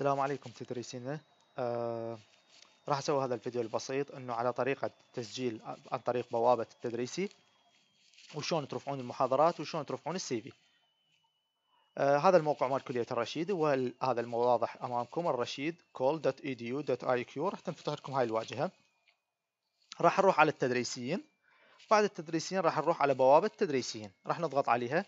السلام عليكم تدريسينا آه راح اسوي هذا الفيديو البسيط انه على طريقة تسجيل عن طريق بوابة التدريسي وشون ترفعون المحاضرات وشون ترفعون السي في آه هذا الموقع مال كلية الرشيد وهذا المواضح امامكم الرشيد call.edu.iq راح تنفتح لكم هاي الواجهة راح نروح على التدريسيين بعد التدريسيين راح نروح على بوابة التدريسيين راح نضغط عليها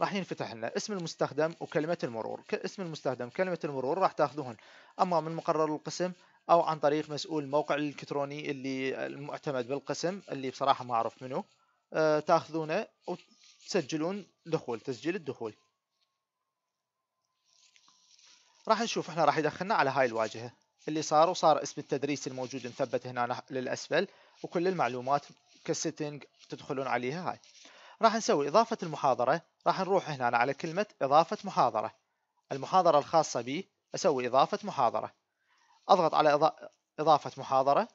راح ينفتح لنا اسم المستخدم وكلمة المرور اسم المستخدم كلمة المرور راح تاخذوهن أما من مقرر القسم أو عن طريق مسؤول الموقع الإلكتروني اللي المعتمد بالقسم اللي بصراحة ما أعرف منه آه، تاخذونه وتسجلون دخول تسجيل الدخول راح نشوف احنا راح يدخلنا على هاي الواجهة اللي صار وصار اسم التدريس الموجود مثبت هنا للأسفل وكل المعلومات كستنج تدخلون عليها هاي راح نسوي إضافة المحاضرة راح نروح هنا على كلمة إضافة محاضرة المحاضرة الخاصة بي أسوي إضافة محاضرة أضغط على إضافة محاضرة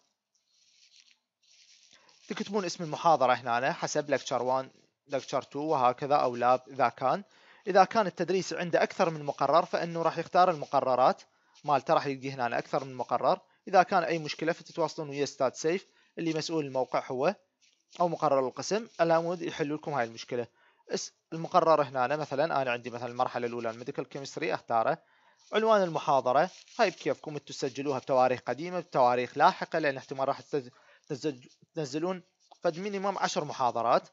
تكتبون اسم المحاضرة هنا حسب Lecture 1 Lecture 2 وهكذا أو لاب إذا كان إذا كان التدريس عنده أكثر من مقرر فإنه راح يختار المقررات مالته راح يلقي هنا أكثر من مقرر إذا كان أي مشكلة فتتواصلون ويا استاذ سيف اللي مسؤول الموقع هو أو مقرر القسم العمود يحلوا لكم هاي المشكلة المقرر هنا مثلا انا عندي مثلا المرحله الاولى الميديكال كيمستري اختاره عنوان المحاضره هاي بكيفكم تسجلوها بتواريخ قديمه بتواريخ لاحقه لان احتمال راح تنزلون فد مينيمم 10 محاضرات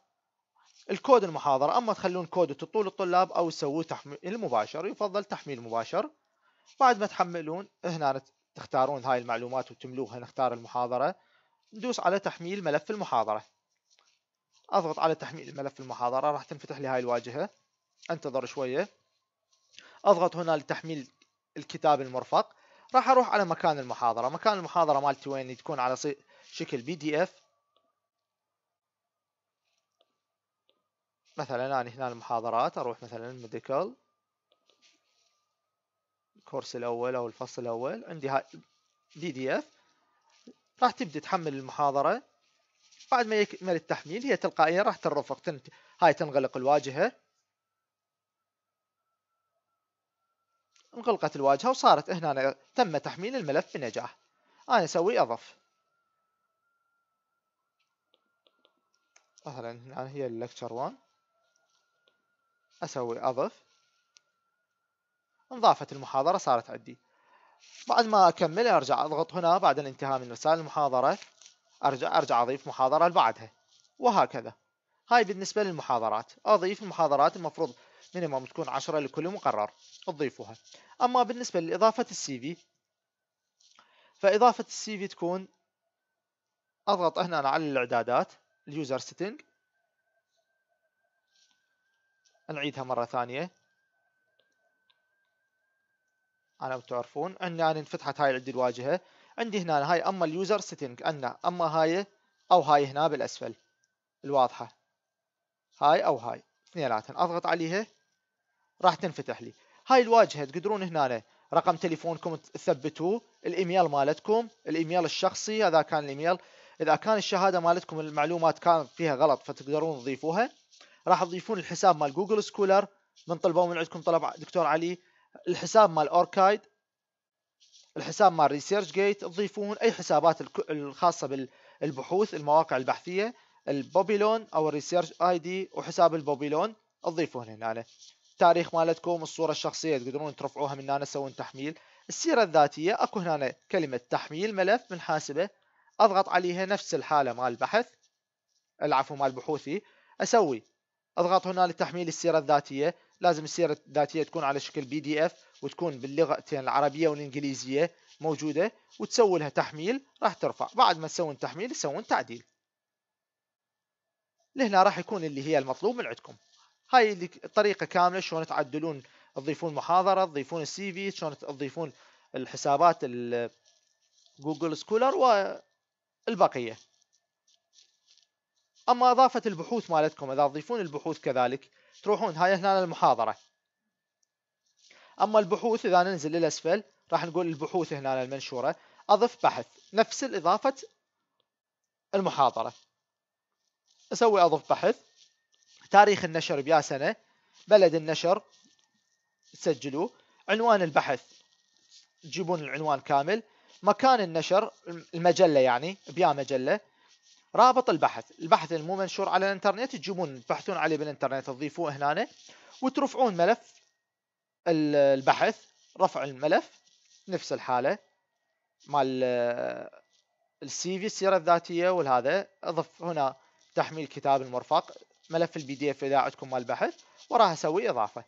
الكود المحاضره اما تخلون كود تطول الطلاب او تسووه تحميل مباشر يفضل تحميل مباشر بعد ما تحملون هنا تختارون هاي المعلومات وتملوها نختار المحاضره ندوس على تحميل ملف المحاضره اضغط على تحميل ملف المحاضرة راح تنفتح لي هاي الواجهة انتظر شوية اضغط هنا لتحميل الكتاب المرفق راح اروح على مكان المحاضرة مكان المحاضرة مالتي وين تكون على شكل بي دي اف مثلا انا هنا المحاضرات اروح مثلا ميديكال الكورس الاول او الفصل الاول عندي هاي بي دي اف راح تبدا تحمل المحاضرة بعد ما يكمل التحميل هي تلقائيا راح تنرفق تنت... هاي تنغلق الواجهة انغلقت الواجهة وصارت هنا تم تحميل الملف بنجاح أنا أسوي أضف مثلا هنا هي اللكتشر 1 أسوي أضف انضافت المحاضرة صارت عندي بعد ما أكمل أرجع أضغط هنا بعد الانتهاء من رسالة المحاضرة ارجع ارجع اضيف محاضره اللي بعدها وهكذا هاي بالنسبه للمحاضرات اضيف المحاضرات المفروض مينيموم تكون 10 لكل مقرر تضيفوها اما بالنسبه لاضافه السي في فاضافه السي في تكون اضغط هنا على الاعدادات اليوزر سيتنج نعيدها مره ثانيه انا بتعرفون تعرفون عندنا يعني انفتحت هاي عندي الواجهه عندي هنا هاي اما اليوزر سيتنج عندنا اما هاي او هاي هنا بالاسفل الواضحه هاي او هاي اثنيناتهم اضغط عليها راح تنفتح لي هاي الواجهه تقدرون هنا رقم تليفونكم تثبتوه الايميل مالتكم الايميل الشخصي هذا كان الايميل اذا كان الشهاده مالتكم المعلومات كان فيها غلط فتقدرون تضيفوها راح تضيفون الحساب مال جوجل سكولر من طلبوا من عندكم طلب دكتور علي الحساب مال اوركايد الحساب مال ريسيرش جيت تضيفون اي حسابات الخاصه بالبحوث المواقع البحثيه البوبيلون او الريسيرش اي دي وحساب البوبيلون تضيفون هنا تاريخ مالتكم الصوره الشخصيه تقدرون ترفعوها من هنا تسوون تحميل السيره الذاتيه اكو هنا كلمه تحميل ملف من حاسبه اضغط عليها نفس الحاله مال البحث العفو مال بحوثي اسوي اضغط هنا لتحميل السيره الذاتيه لازم السيره الذاتيه تكون على شكل بي دي اف وتكون باللغتين العربيه والانجليزيه موجوده وتسوي لها تحميل راح ترفع بعد ما تسوون تحميل تسوون تعديل لهنا راح يكون اللي هي المطلوب من عندكم هاي الطريقه كامله شلون تعدلون تضيفون محاضره تضيفون السي في شلون تضيفون الحسابات جوجل سكولر والبقيه اما اضافه البحوث مالتكم اذا تضيفون البحوث كذلك تروحون هاي هنا المحاضره اما البحوث اذا ننزل للاسفل راح نقول البحوث هنا المنشوره اضف بحث نفس الاضافه المحاضره اسوي اضف بحث تاريخ النشر بيا سنه بلد النشر تسجلوا عنوان البحث تجيبون العنوان كامل مكان النشر المجله يعني بيا مجله رابط البحث البحث المو منشور على الانترنت تجيبون تبحثون عليه بالانترنت تضيفوه هنا وترفعون ملف البحث رفع الملف نفس الحالة مال آه، السي في السيرة الذاتية والهذا اضف هنا تحميل كتاب المرفق ملف البي دي اف اذا عندكم مال البحث وراها اسوي اضافة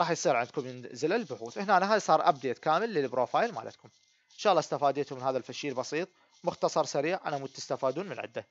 راح يصير عندكم ينزل البحوث هنا هذا صار ابديت كامل للبروفايل مالتكم ان شاء الله استفاديتوا من هذا الفشير بسيط مختصر سريع انا مود من عده